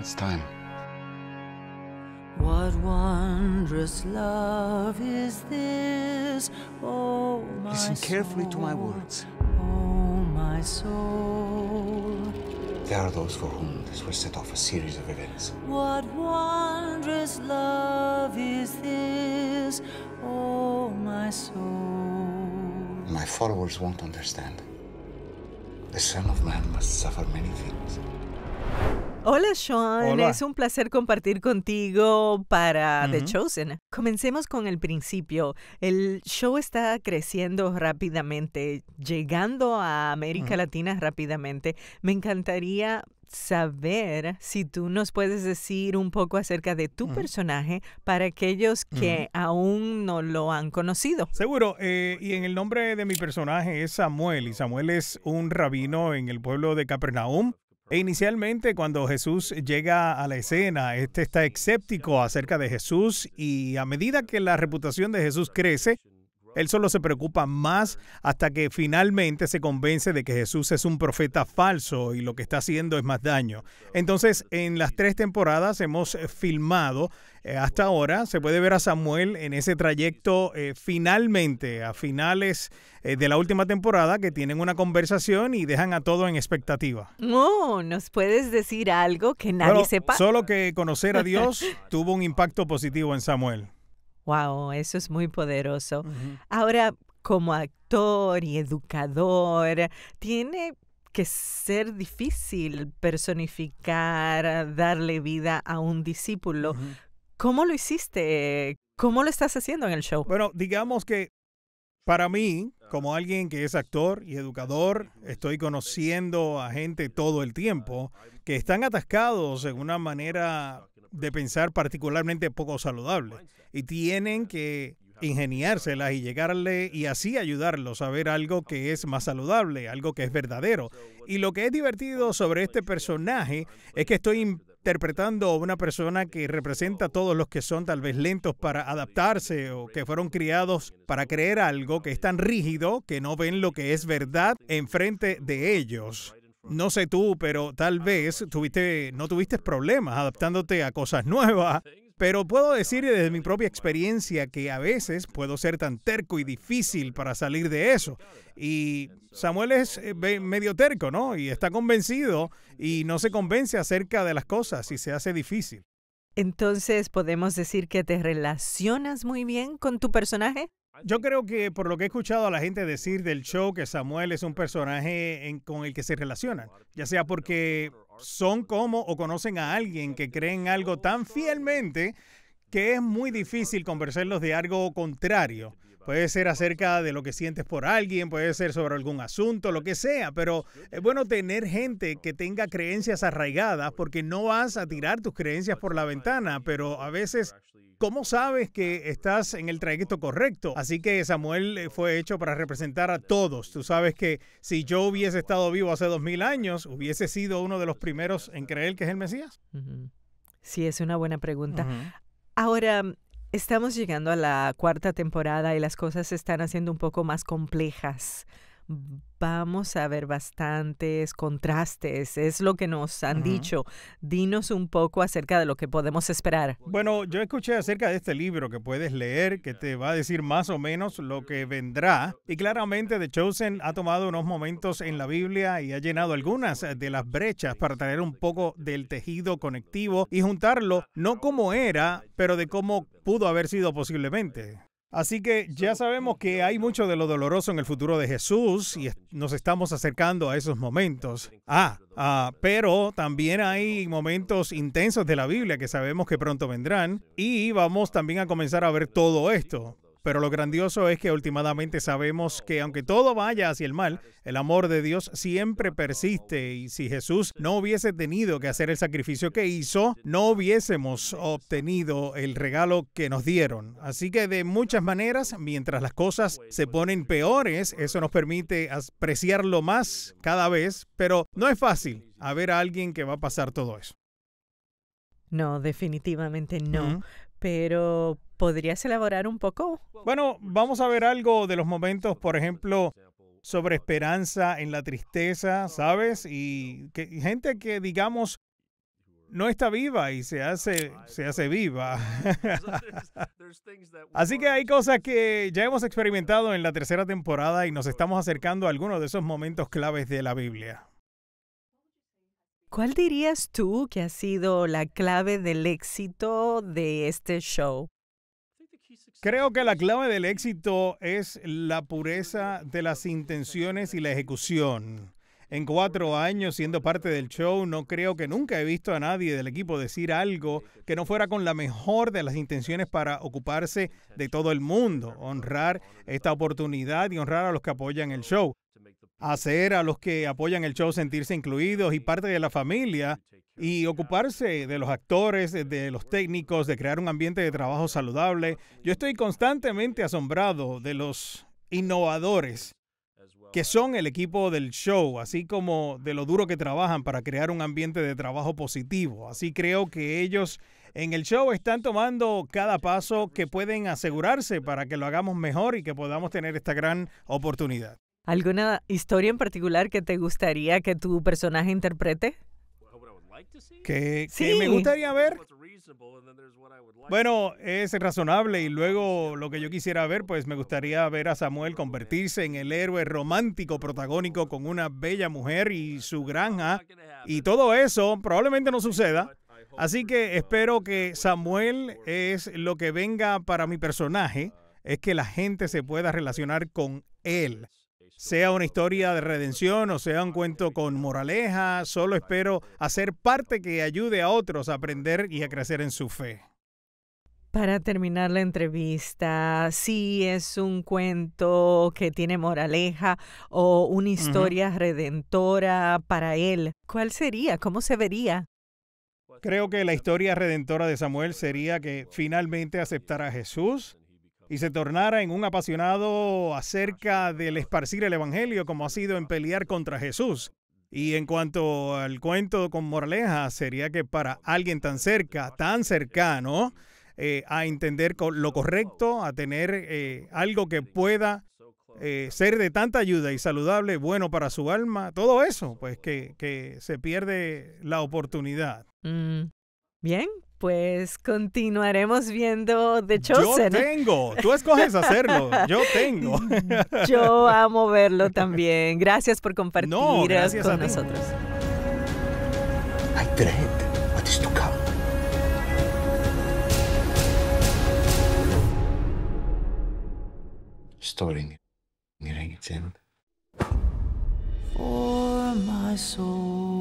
It's time. What wondrous love is this, oh my Listen carefully soul, to my words. Oh my soul. There are those for whom this will set off a series of events. What wondrous love is this, oh my soul. My followers won't understand. The Son of Man must suffer many things. Hola Sean, es un placer compartir contigo para The Chosen. Comencemos con el principio. El show está creciendo rápidamente, llegando a América Latina rápidamente. Me encantaría saber si tú nos puedes decir un poco acerca de tu personaje para aquellos que aún no lo han conocido. Seguro, eh, y en el nombre de mi personaje es Samuel, y Samuel es un rabino en el pueblo de Capernaum e inicialmente cuando Jesús llega a la escena, este está escéptico acerca de Jesús y a medida que la reputación de Jesús crece, él solo se preocupa más hasta que finalmente se convence de que Jesús es un profeta falso y lo que está haciendo es más daño. Entonces, en las tres temporadas hemos filmado eh, hasta ahora, se puede ver a Samuel en ese trayecto eh, finalmente, a finales eh, de la última temporada, que tienen una conversación y dejan a todo en expectativa. No, ¿nos puedes decir algo que nadie sepa? Solo que conocer a Dios tuvo un impacto positivo en Samuel. Wow, eso es muy poderoso. Ahora, como actor y educador, tiene que ser difícil personificar, darle vida a un discípulo. ¿Cómo lo hiciste? ¿Cómo lo estás haciendo en el show? Bueno, digamos que para mí, como alguien que es actor y educador, estoy conociendo a gente todo el tiempo que están atascados en una manera de pensar particularmente poco saludable y tienen que ingeniárselas y llegarle y así ayudarlos a ver algo que es más saludable, algo que es verdadero. Y lo que es divertido sobre este personaje es que estoy interpretando a una persona que representa a todos los que son tal vez lentos para adaptarse o que fueron criados para creer algo que es tan rígido que no ven lo que es verdad enfrente de ellos. No sé tú, pero tal ah, vez tuviste, no tuviste problemas adaptándote a cosas nuevas. Pero puedo decir ah, desde mi propia experiencia que a veces puedo ser tan terco y difícil para salir de eso. Y Samuel es eh, medio terco, ¿no? Y está convencido y no se convence acerca de las cosas y se hace difícil. Entonces, ¿podemos decir que te relacionas muy bien con tu personaje? Yo creo que por lo que he escuchado a la gente decir del show, que Samuel es un personaje con el que se relacionan, ya sea porque son como o conocen a alguien que creen algo tan fielmente que es muy difícil conversarlos de algo contrario. Puede ser acerca de lo que sientes por alguien, puede ser sobre algún asunto, lo que sea, pero es bueno tener gente que tenga creencias arraigadas porque no vas a tirar tus creencias por la ventana, pero a veces ¿Cómo sabes que estás en el trayecto correcto? Así que Samuel eh, fue hecho para representar a todos. Tú sabes que si yo hubiese estado vivo hace dos mil años, hubiese sido uno de los primeros en creer que es el Mesías. Sí, es una buena pregunta. Ahora, estamos llegando a la cuarta temporada y las cosas se están haciendo un poco más complejas vamos a ver bastantes contrastes, es lo que nos han dicho. Dinos un poco acerca de lo que podemos esperar. Bueno, yo escuché acerca de este libro que puedes leer, que te va a decir más o menos lo que vendrá. Y claramente de Chosen ha tomado unos momentos en la Biblia y ha llenado algunas de las brechas para traer un poco del tejido conectivo y juntarlo, no como era, pero de cómo pudo haber sido posiblemente. Así que ya sabemos que hay mucho de lo doloroso en el futuro de Jesús y nos estamos acercando a esos momentos. Ah, ah, pero también hay momentos intensos de la Biblia que sabemos que pronto vendrán y vamos también a comenzar a ver todo esto. Pero lo grandioso es que últimamente sabemos que aunque todo vaya hacia el mal, el amor de Dios siempre persiste y si Jesús no hubiese tenido que hacer el sacrificio que hizo, no hubiésemos obtenido el regalo que nos dieron. Así que de muchas maneras, mientras las cosas se ponen peores, eso nos permite apreciarlo más cada vez, pero no es fácil haber a alguien que va a pasar todo eso. No, definitivamente no. Pero ¿Podrías elaborar un poco? Bueno, vamos a ver algo de los momentos, por ejemplo, sobre esperanza en la tristeza, ¿sabes? Y gente que, digamos, no está viva y se hace, se hace viva. Así que hay cosas que ya hemos experimentado en la tercera temporada y nos estamos acercando a algunos de esos momentos claves de la Biblia. ¿Cuál dirías tú que ha sido la clave del éxito de este show? Creo que la clave del éxito es la pureza de las intenciones y la ejecución. En cuatro años siendo parte del show, no creo que nunca he visto a nadie del equipo decir algo que no fuera con la mejor de las intenciones para ocuparse de todo el mundo, honrar esta oportunidad y honrar a los que apoyan el show hacer a los que apoyan el show sentirse incluidos y parte de la familia y ocuparse de los actores, de los técnicos, de crear un ambiente de trabajo saludable. Yo estoy constantemente asombrado de los innovadores que son el equipo del show, así como de lo duro que trabajan para crear un ambiente de trabajo positivo. Así creo que ellos en el show están tomando cada paso que pueden asegurarse para que lo hagamos mejor y que podamos tener esta gran oportunidad. ¿Alguna historia en particular que te gustaría que tu personaje interprete? ¿Qué sí. me gustaría ver. Bueno, es razonable y luego lo que yo quisiera ver, pues me gustaría ver a Samuel convertirse en el héroe romántico protagónico con una bella mujer y su granja. Y todo eso probablemente no suceda. Así que espero que Samuel es lo que venga para mi personaje, es que la gente se pueda relacionar con él sea una historia de redención o sea un cuento con moraleja, solo espero hacer parte que ayude a otros a aprender y a crecer en su fe. Para terminar la entrevista, si es un cuento que tiene moraleja o una historia redentora para él, ¿cuál sería? ¿Cómo se vería? Creo que la historia redentora de Samuel sería que finalmente aceptara a Jesús y se tornara en un apasionado acerca del esparcir el Evangelio, como ha sido en pelear contra Jesús. Y en cuanto al cuento con moraleja, sería que para alguien tan cerca, tan cercano, eh, a entender lo correcto, a tener eh, algo que pueda eh, ser de tanta ayuda y saludable, bueno para su alma, todo eso, pues que, se pierde la oportunidad. Mm, bien, pues continuaremos viendo The Chosen. Yo tengo, tú escoges hacerlo, yo tengo. Yo amo verlo también. Gracias por compartir gracias con nosotros. I dread what Story